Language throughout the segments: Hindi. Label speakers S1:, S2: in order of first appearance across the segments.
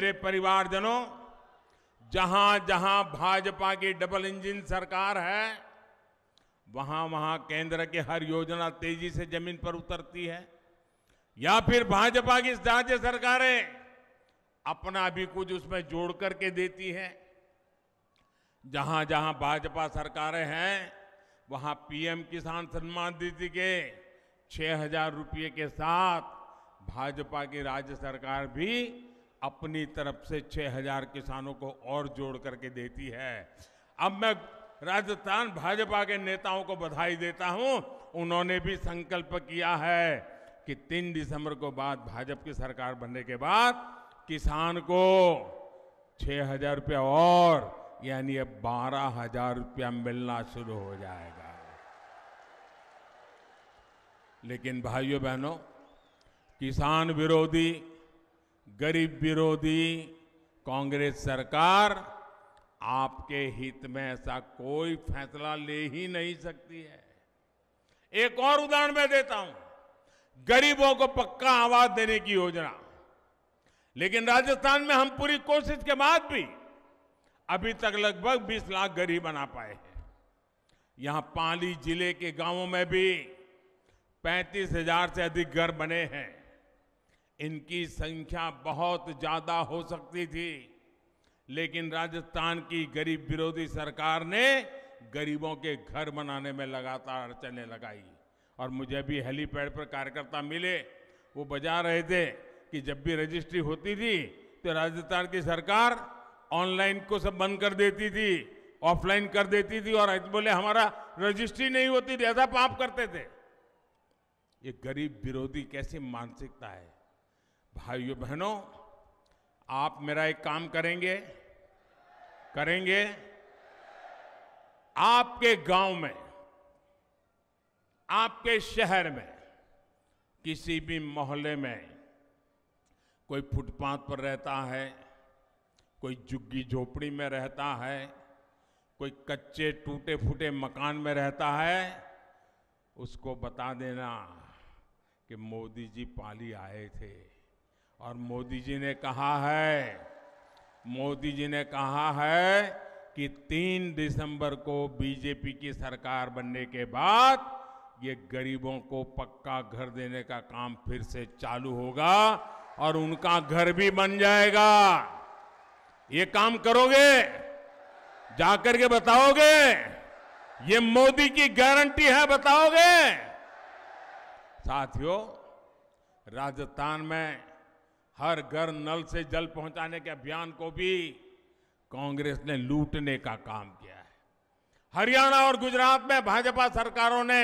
S1: मेरे परिवारजनों जहां जहां भाजपा की डबल इंजन सरकार है वहां वहां केंद्र की हर योजना तेजी से जमीन पर उतरती है या फिर भाजपा की राज्य सरकारें अपना भी कुछ उसमें जोड़ करके देती है जहां जहां भाजपा सरकारें हैं वहां पीएम किसान सम्मान निधि के छह हजार रुपये के साथ भाजपा की राज्य सरकार भी अपनी तरफ से 6000 किसानों को और जोड़ करके देती है अब मैं राजस्थान भाजपा के नेताओं को बधाई देता हूं उन्होंने भी संकल्प किया है कि तीन दिसंबर को बाद भाजपा की सरकार बनने के बाद किसान को छह हजार रुपया और यानी अब बारह हजार रुपया मिलना शुरू हो जाएगा लेकिन भाइयों बहनों किसान विरोधी गरीब विरोधी कांग्रेस सरकार आपके हित में ऐसा कोई फैसला ले ही नहीं सकती है एक और उदाहरण मैं देता हूं गरीबों को पक्का आवाज देने की योजना लेकिन राजस्थान में हम पूरी कोशिश के बाद भी अभी तक लगभग 20 लाख गरीब बना पाए हैं यहां पाली जिले के गांवों में भी पैंतीस हजार से अधिक घर बने हैं इनकी संख्या बहुत ज़्यादा हो सकती थी लेकिन राजस्थान की गरीब विरोधी सरकार ने गरीबों के घर बनाने में लगातार अड़चने लगाई और मुझे भी हेलीपैड पर कार्यकर्ता मिले वो बजा रहे थे कि जब भी रजिस्ट्री होती थी तो राजस्थान की सरकार ऑनलाइन को सब बंद कर देती थी ऑफलाइन कर देती थी और बोले हमारा रजिस्ट्री नहीं होती थी ऐसा पाप करते थे ये गरीब विरोधी कैसी मानसिकता है भाइयों बहनों आप मेरा एक काम करेंगे करेंगे आपके गांव में आपके शहर में किसी भी मोहल्ले में कोई फुटपाथ पर रहता है कोई झुग्गी झोपड़ी में रहता है कोई कच्चे टूटे फूटे मकान में रहता है उसको बता देना कि मोदी जी पाली आए थे और मोदी जी ने कहा है मोदी जी ने कहा है कि तीन दिसंबर को बीजेपी की सरकार बनने के बाद ये गरीबों को पक्का घर देने का काम फिर से चालू होगा और उनका घर भी बन जाएगा ये काम करोगे जाकर के बताओगे ये मोदी की गारंटी है बताओगे साथियों राजस्थान में हर घर नल से जल पहुंचाने के अभियान को भी कांग्रेस ने लूटने का काम किया है हरियाणा और गुजरात में भाजपा सरकारों ने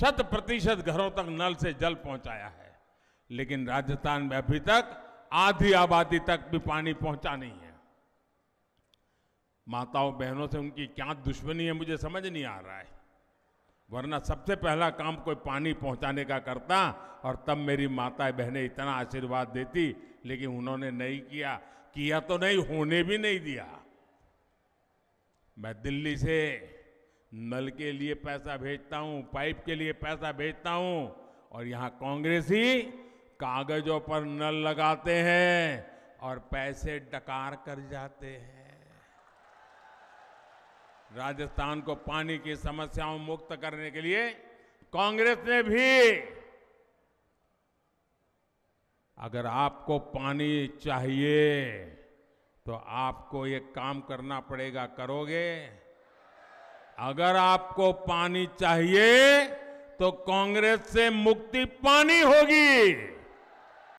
S1: शत प्रतिशत घरों तक नल से जल पहुंचाया है लेकिन राजस्थान में अभी तक आधी आबादी तक भी पानी पहुंचा नहीं है माताओं बहनों से उनकी क्या दुश्मनी है मुझे समझ नहीं आ रहा है वरना सबसे पहला काम कोई पानी पहुंचाने का करता और तब मेरी माता बहनें इतना आशीर्वाद देती लेकिन उन्होंने नहीं किया किया तो नहीं होने भी नहीं दिया मैं दिल्ली से नल के लिए पैसा भेजता हूँ पाइप के लिए पैसा भेजता हूँ और यहाँ कांग्रेस ही कागजों पर नल लगाते हैं और पैसे डकार कर जाते हैं राजस्थान को पानी की समस्याओं मुक्त करने के लिए कांग्रेस ने भी अगर आपको पानी चाहिए तो आपको ये काम करना पड़ेगा करोगे अगर आपको पानी चाहिए तो कांग्रेस से मुक्ति पानी होगी